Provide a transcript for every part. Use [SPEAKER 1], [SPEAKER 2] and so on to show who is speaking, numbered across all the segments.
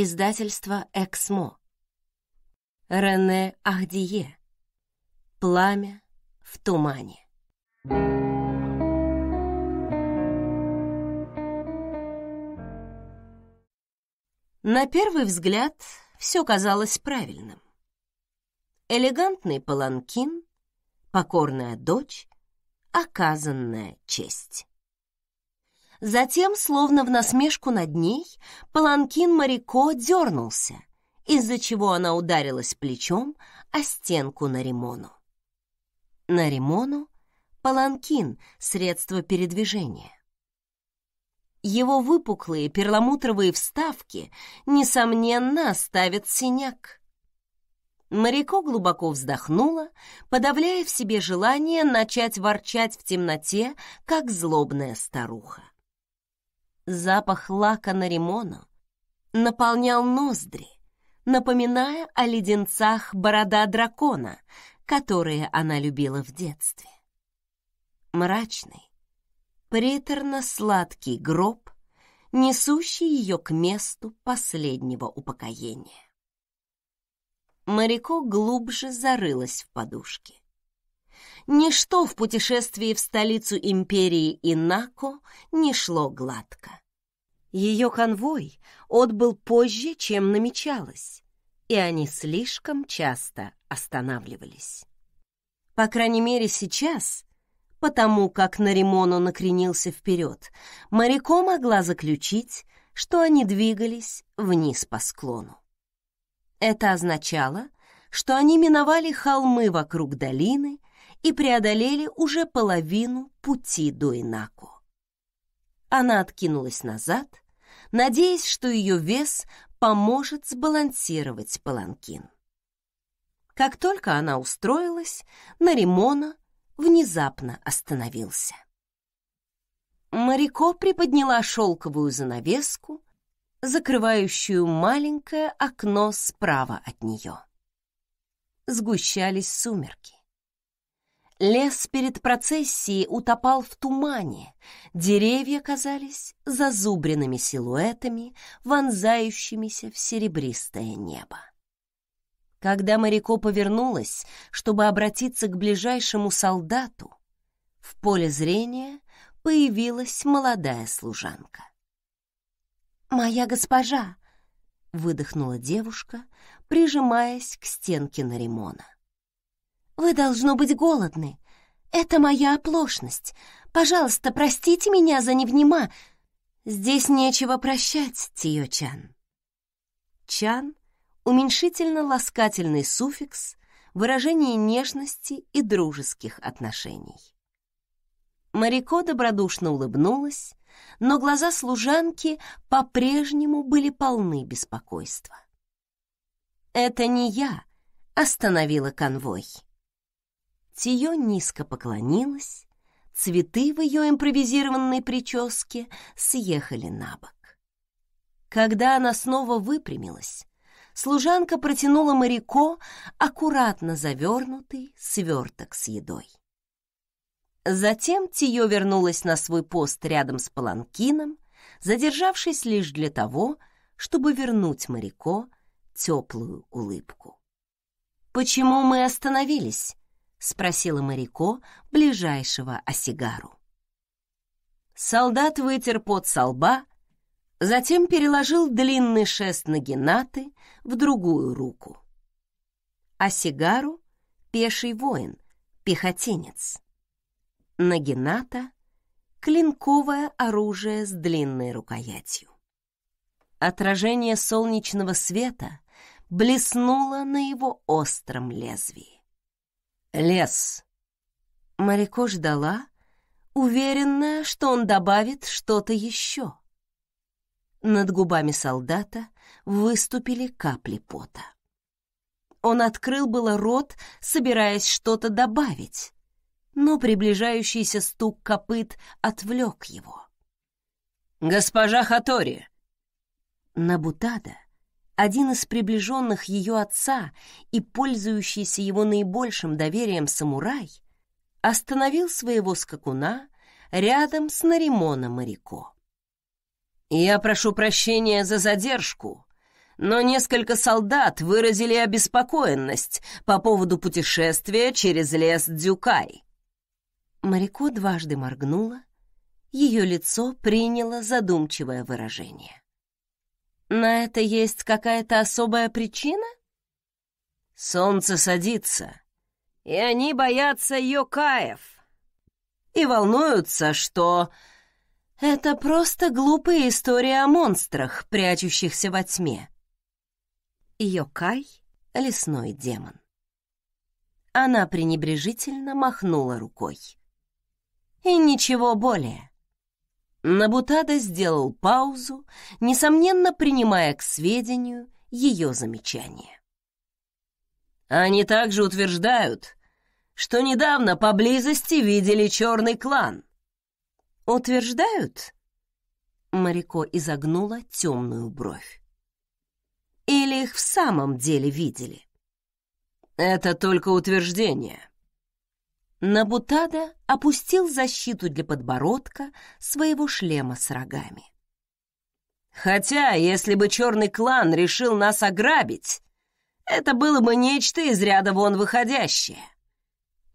[SPEAKER 1] Издательство «Эксмо». Рене Ахдие. «Пламя в тумане». На первый взгляд все казалось правильным. Элегантный паланкин, покорная дочь, оказанная честь. Затем, словно в насмешку над ней, паланкин Марико дернулся, из-за чего она ударилась плечом о стенку Наримону. Наримону — паланкин, средство передвижения. Его выпуклые перламутровые вставки, несомненно, оставят синяк. Марико глубоко вздохнула, подавляя в себе желание начать ворчать в темноте, как злобная старуха. Запах лака на ремону наполнял ноздри, напоминая о леденцах борода дракона, которые она любила в детстве. Мрачный, приторно-сладкий гроб, несущий ее к месту последнего упокоения. Моряко глубже зарылась в подушки. Ничто в путешествии в столицу империи Инако не шло гладко. Ее конвой отбыл позже, чем намечалось, и они слишком часто останавливались. По крайней мере, сейчас, потому как Наримоно накренился вперед, Марико могла заключить, что они двигались вниз по склону. Это означало, что они миновали холмы вокруг долины и преодолели уже половину пути до Инако. Она откинулась назад, надеясь, что ее вес поможет сбалансировать паланкин. Как только она устроилась, Наримона внезапно остановился. Марико приподняла шелковую занавеску, закрывающую маленькое окно справа от нее. Сгущались сумерки. Лес перед процессией утопал в тумане. Деревья казались зазубренными силуэтами, вонзающимися в серебристое небо. Когда Марико повернулась, чтобы обратиться к ближайшему солдату, в поле зрения появилась молодая служанка. «Моя госпожа!» — выдохнула девушка, прижимаясь к стенке Наримона. «Вы, должно быть, голодны. Это моя оплошность. Пожалуйста, простите меня за невнима. Здесь нечего прощать, Тио-чан». «Чан» — уменьшительно-ласкательный суффикс, выражение нежности и дружеских отношений. Марико добродушно улыбнулась, но глаза служанки по-прежнему были полны беспокойства. «Это не я», остановила конвой. Тио низко поклонилась, цветы в ее импровизированной прическе съехали на бок. Когда она снова выпрямилась, служанка протянула моряко аккуратно завернутый сверток с едой. Затем Тио вернулась на свой пост рядом с Паланкином, задержавшись лишь для того, чтобы вернуть моряко теплую улыбку. «Почему мы остановились?» — спросила Марико, ближайшего Осигару. Солдат вытер пот со лба, затем переложил длинный шест Нагинаты в другую руку. Осигару — пеший воин, пехотинец. Нагината — клинковое оружие с длинной рукоятью. Отражение солнечного света блеснуло на его остром лезвии. Лес. Марико ждала, уверенная, что он добавит что-то еще. Над губами солдата выступили капли пота. Он открыл было рот, собираясь что-то добавить, но приближающийся стук копыт отвлек его. «Госпожа Хатори!» Набутада один из приближенных ее отца и пользующийся его наибольшим доверием самурай, остановил своего скакуна рядом с Наримоном Марико. «Я прошу прощения за задержку», но несколько солдат выразили обеспокоенность по поводу путешествия через лес Дзюкай. Марико дважды моргнула, ее лицо приняло задумчивое выражение. На это есть какая-то особая причина? Солнце садится, и они боятся Йокаев. И волнуются, что... Это просто глупая история о монстрах, прячущихся во тьме. Йокай — лесной демон. Она пренебрежительно махнула рукой. И ничего более. Набутада сделал паузу, несомненно принимая к сведению ее замечание. Они также утверждают, что недавно поблизости видели черный клан. Утверждают? Марико изогнула темную бровь. Или их в самом деле видели? Это только утверждение. Набутада опустил защиту для подбородка своего шлема с рогами. «Хотя, если бы черный клан решил нас ограбить, это было бы нечто из ряда вон выходящее.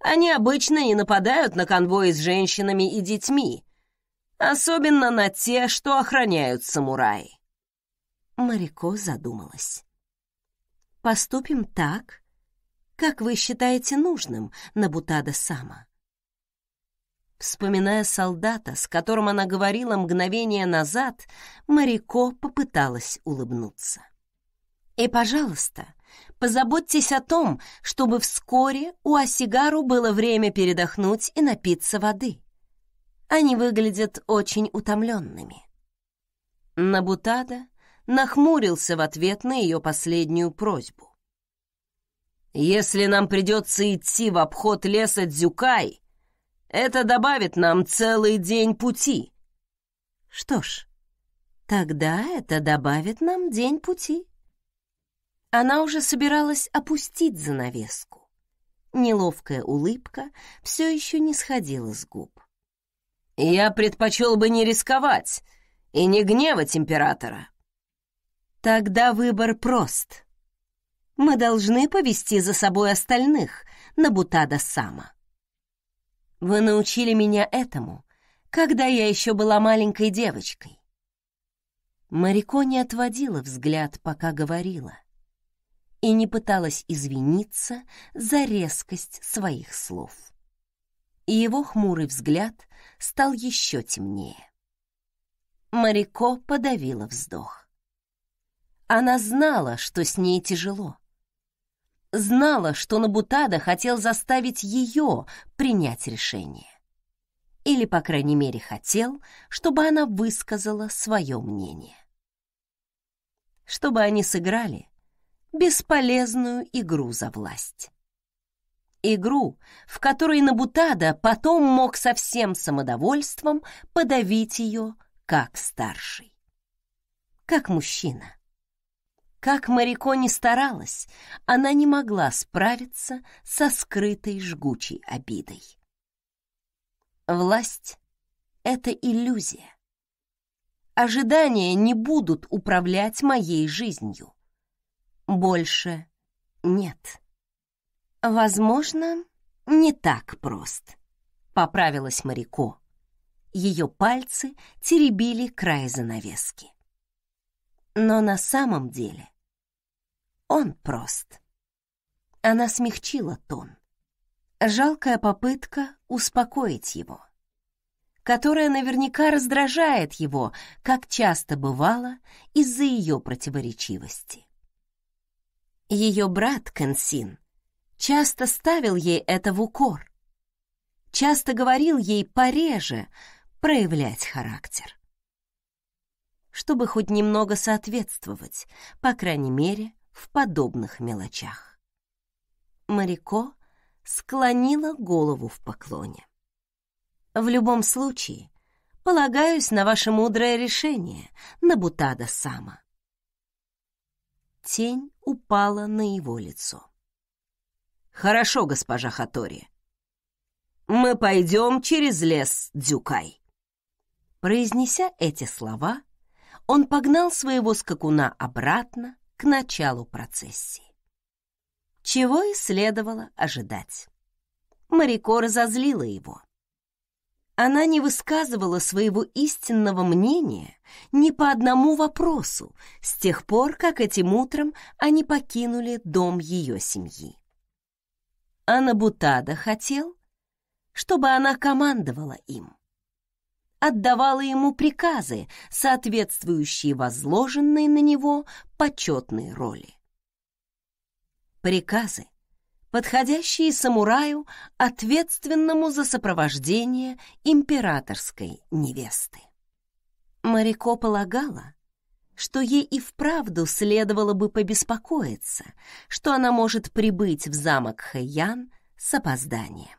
[SPEAKER 1] Они обычно не нападают на конвои с женщинами и детьми, особенно на те, что охраняют самураи». Марико задумалась. «Поступим так, как вы считаете нужным, Набутада-сама?» Вспоминая солдата, с которым она говорила мгновение назад, Марико попыталась улыбнуться. «И, пожалуйста, позаботьтесь о том, чтобы вскоре у Асигару было время передохнуть и напиться воды. Они выглядят очень утомленными». Набутада нахмурился в ответ на ее последнюю просьбу. Если нам придется идти в обход леса Дзюкай, это добавит нам целый день пути. Что ж, тогда это добавит нам день пути. Она уже собиралась опустить занавеску. Неловкая улыбка все еще не сходила с губ. «Я предпочел бы не рисковать и не гневать императора». «Тогда выбор прост», мы должны повести за собой остальных на Бутада-сама. Вы научили меня этому, когда я еще была маленькой девочкой. Марико не отводила взгляд, пока говорила, и не пыталась извиниться за резкость своих слов. И его хмурый взгляд стал еще темнее. Марико подавила вздох. Она знала, что с ней тяжело знала, что Набутада хотел заставить ее принять решение. Или, по крайней мере, хотел, чтобы она высказала свое мнение. Чтобы они сыграли бесполезную игру за власть. Игру, в которой Набутада потом мог со всем самодовольством подавить ее как старший. Как мужчина как Марико не старалась, она не могла справиться со скрытой жгучей обидой. Власть — это иллюзия. Ожидания не будут управлять моей жизнью. Больше нет. Возможно, не так прост, — поправилась Марико. Ее пальцы теребили край занавески. Но на самом деле он прост. Она смягчила тон. Жалкая попытка успокоить его, которая наверняка раздражает его, как часто бывало, из-за ее противоречивости. Ее брат Кенсин часто ставил ей это в укор, часто говорил ей пореже проявлять характер чтобы хоть немного соответствовать, по крайней мере, в подобных мелочах. Марико склонила голову в поклоне. В любом случае, полагаюсь на ваше мудрое решение, Набутада сама. Тень упала на его лицо. Хорошо, госпожа Хатори. Мы пойдем через лес Дзюкай. Произнеся эти слова, он погнал своего скакуна обратно, к началу процессии. Чего и следовало ожидать. Марико разозлила его. Она не высказывала своего истинного мнения ни по одному вопросу с тех пор, как этим утром они покинули дом ее семьи. Анабутада хотел, чтобы она командовала им отдавала ему приказы, соответствующие возложенной на него почетной роли. Приказы, подходящие самураю, ответственному за сопровождение императорской невесты. Марико полагала, что ей и вправду следовало бы побеспокоиться, что она может прибыть в замок Хэян с опозданием.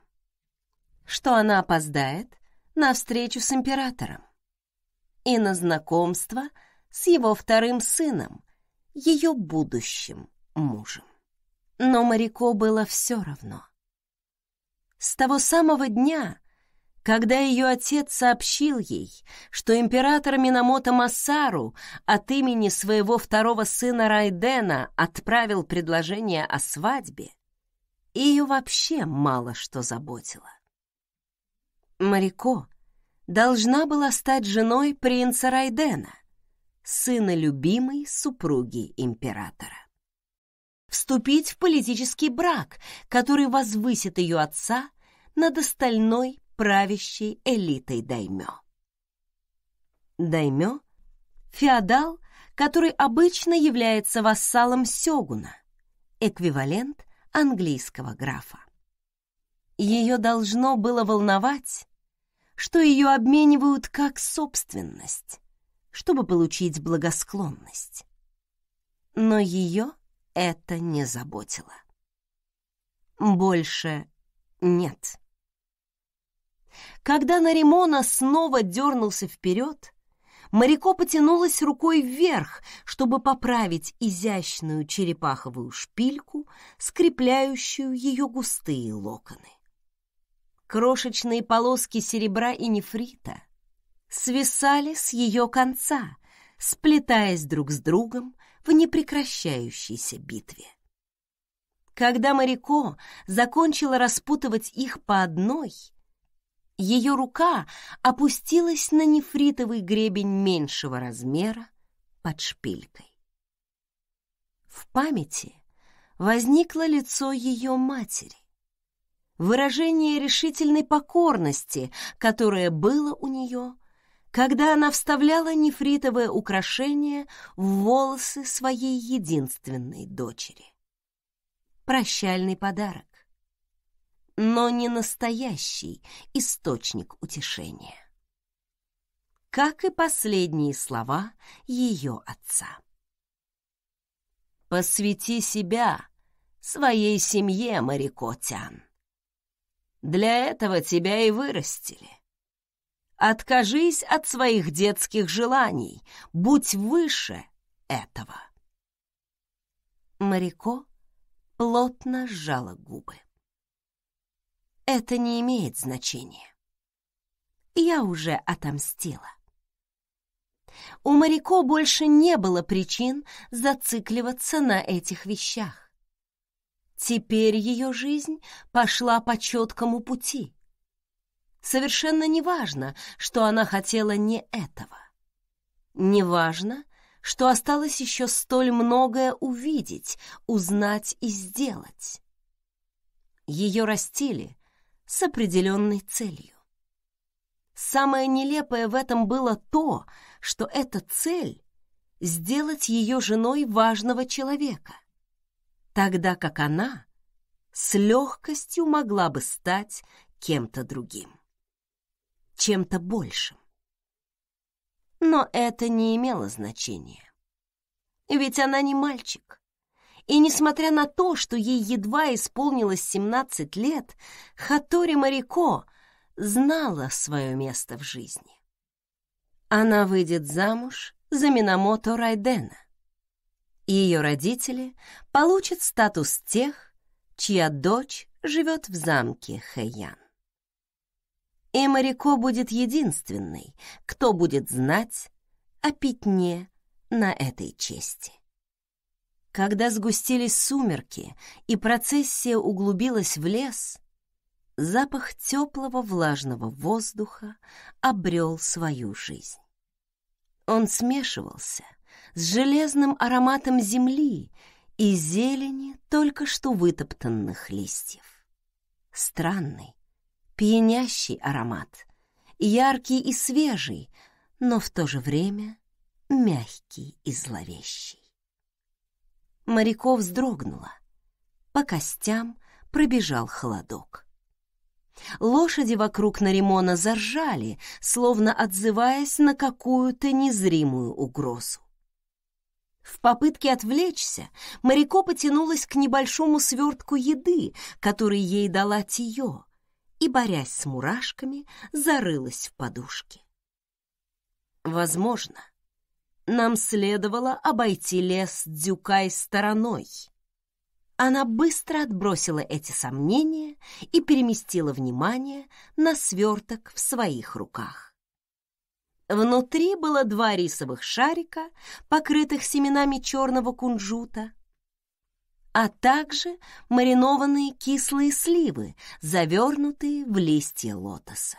[SPEAKER 1] Что она опоздает, на встречу с императором и на знакомство с его вторым сыном, ее будущим мужем. Но моряко было все равно. С того самого дня, когда ее отец сообщил ей, что император Минамото Масару от имени своего второго сына Райдена отправил предложение о свадьбе, ее вообще мало что заботило. Марико должна была стать женой принца Райдена, сына любимой супруги императора. Вступить в политический брак, который возвысит ее отца над остальной правящей элитой даймё. Даймё — феодал, который обычно является вассалом сёгуна, эквивалент английского графа. Ее должно было волновать, что ее обменивают как собственность, чтобы получить благосклонность. Но ее это не заботило. Больше нет. Когда Наримона снова дернулся вперед, Марико потянулась рукой вверх, чтобы поправить изящную черепаховую шпильку, скрепляющую ее густые локоны. Крошечные полоски серебра и нефрита свисали с ее конца, сплетаясь друг с другом в непрекращающейся битве. Когда Марико закончила распутывать их по одной, ее рука опустилась на нефритовый гребень меньшего размера под шпилькой. В памяти возникло лицо ее матери, выражение решительной покорности, которое было у нее, когда она вставляла нефритовое украшение в волосы своей единственной дочери. Прощальный подарок, но не настоящий источник утешения. Как и последние слова ее отца. «Посвяти себя своей семье, Марико Тян». Для этого тебя и вырастили. Откажись от своих детских желаний, будь выше этого. Марико плотно сжала губы. Это не имеет значения. Я уже отомстила. У Марико больше не было причин зацикливаться на этих вещах. Теперь ее жизнь пошла по четкому пути. Совершенно неважно, что она хотела не этого. Неважно, что осталось еще столь многое увидеть, узнать и сделать. Ее растили с определенной целью. Самое нелепое в этом было то, что эта цель — сделать ее женой важного человека тогда как она с легкостью могла бы стать кем-то другим, чем-то большим. Но это не имело значения. Ведь она не мальчик. И несмотря на то, что ей едва исполнилось 17 лет, Хатори Марико знала свое место в жизни. Она выйдет замуж за Минамото Райдена, и ее родители получат статус тех, чья дочь живет в замке Хэян. И Марико будет единственной, кто будет знать о пятне на этой чести. Когда сгустились сумерки и процессия углубилась в лес, запах теплого влажного воздуха обрел свою жизнь. Он смешивался с железным ароматом земли и зелени только что вытоптанных листьев. Странный, пьянящий аромат, яркий и свежий, но в то же время мягкий и зловещий. Моряков вздрогнула. По костям пробежал холодок. Лошади вокруг Наримона заржали, словно отзываясь на какую-то незримую угрозу. В попытке отвлечься Марико потянулась к небольшому свертку еды, который ей дала Тио, и, борясь с мурашками, зарылась в подушки. Возможно, нам следовало обойти лес Дюкай стороной. Она быстро отбросила эти сомнения и переместила внимание на сверток в своих руках. Внутри было два рисовых шарика, покрытых семенами черного кунжута, а также маринованные кислые сливы, завернутые в листья лотоса.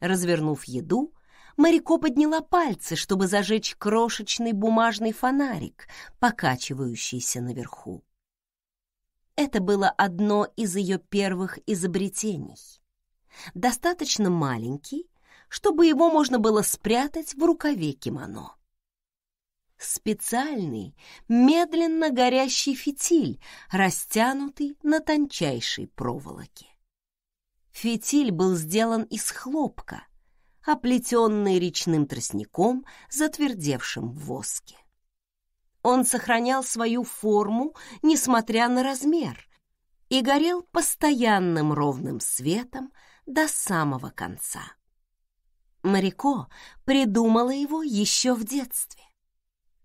[SPEAKER 1] Развернув еду, Марико подняла пальцы, чтобы зажечь крошечный бумажный фонарик, покачивающийся наверху. Это было одно из ее первых изобретений. Достаточно маленький, чтобы его можно было спрятать в рукаве кимоно. Специальный, медленно горящий фитиль, растянутый на тончайшей проволоке. Фитиль был сделан из хлопка, оплетенный речным тростником, затвердевшим в воске. Он сохранял свою форму, несмотря на размер, и горел постоянным ровным светом до самого конца. Марико придумала его еще в детстве.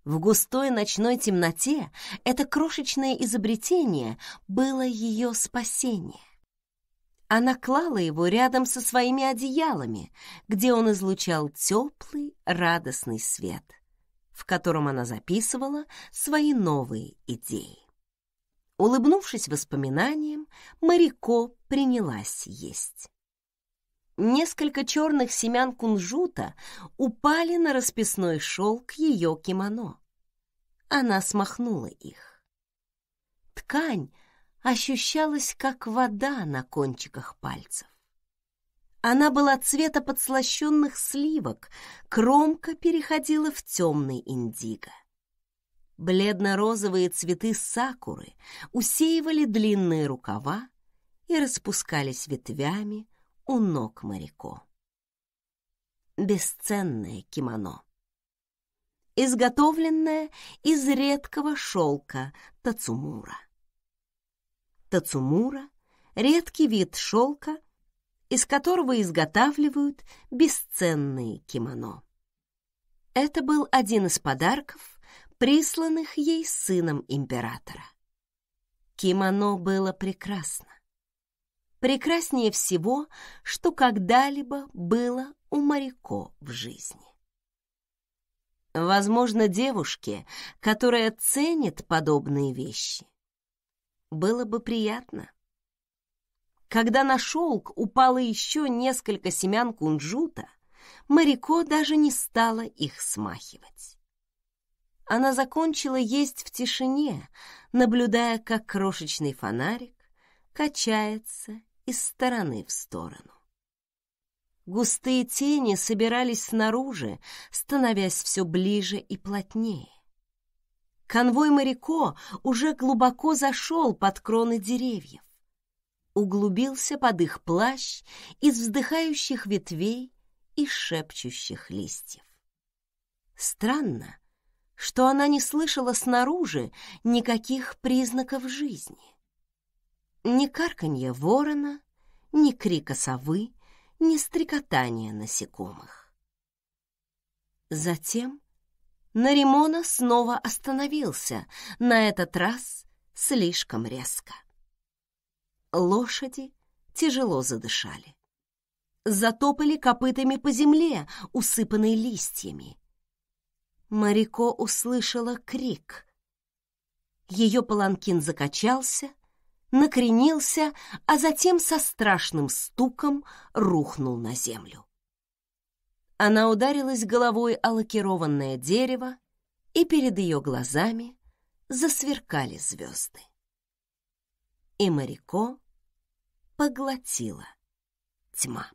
[SPEAKER 1] В густой ночной темноте это крошечное изобретение было ее спасение. Она клала его рядом со своими одеялами, где он излучал теплый, радостный свет, в котором она записывала свои новые идеи. Улыбнувшись воспоминаниям, Марико принялась есть. Несколько черных семян кунжута упали на расписной шелк ее кимоно. Она смахнула их. Ткань ощущалась, как вода на кончиках пальцев. Она была цвета подслащенных сливок, кромка переходила в темный индиго. Бледно-розовые цветы сакуры усеивали длинные рукава и распускались ветвями у ног моряку. Бесценное кимоно. Изготовленное из редкого шелка тацумура. Тацумура — редкий вид шелка, из которого изготавливают бесценные кимоно. Это был один из подарков, присланных ей сыном императора. Кимоно было прекрасно прекраснее всего, что когда-либо было у Марико в жизни. Возможно, девушке, которая ценит подобные вещи, было бы приятно. Когда на шелк упало еще несколько семян кунжута, Марико даже не стала их смахивать. Она закончила есть в тишине, наблюдая, как крошечный фонарик качается из стороны в сторону. Густые тени собирались снаружи, становясь все ближе и плотнее. Конвой моряко уже глубоко зашел под кроны деревьев, углубился под их плащ из вздыхающих ветвей и шепчущих листьев. Странно, что она не слышала снаружи никаких признаков жизни. Ни карканье ворона, ни крика совы, ни стрекотания насекомых. Затем Наримона снова остановился, на этот раз слишком резко. Лошади тяжело задышали. Затопали копытами по земле, усыпанной листьями. Марико услышала крик. Ее паланкин закачался, накренился, а затем со страшным стуком рухнул на землю. Она ударилась головой о лакированное дерево, и перед ее глазами засверкали звезды. И Марико поглотила тьма.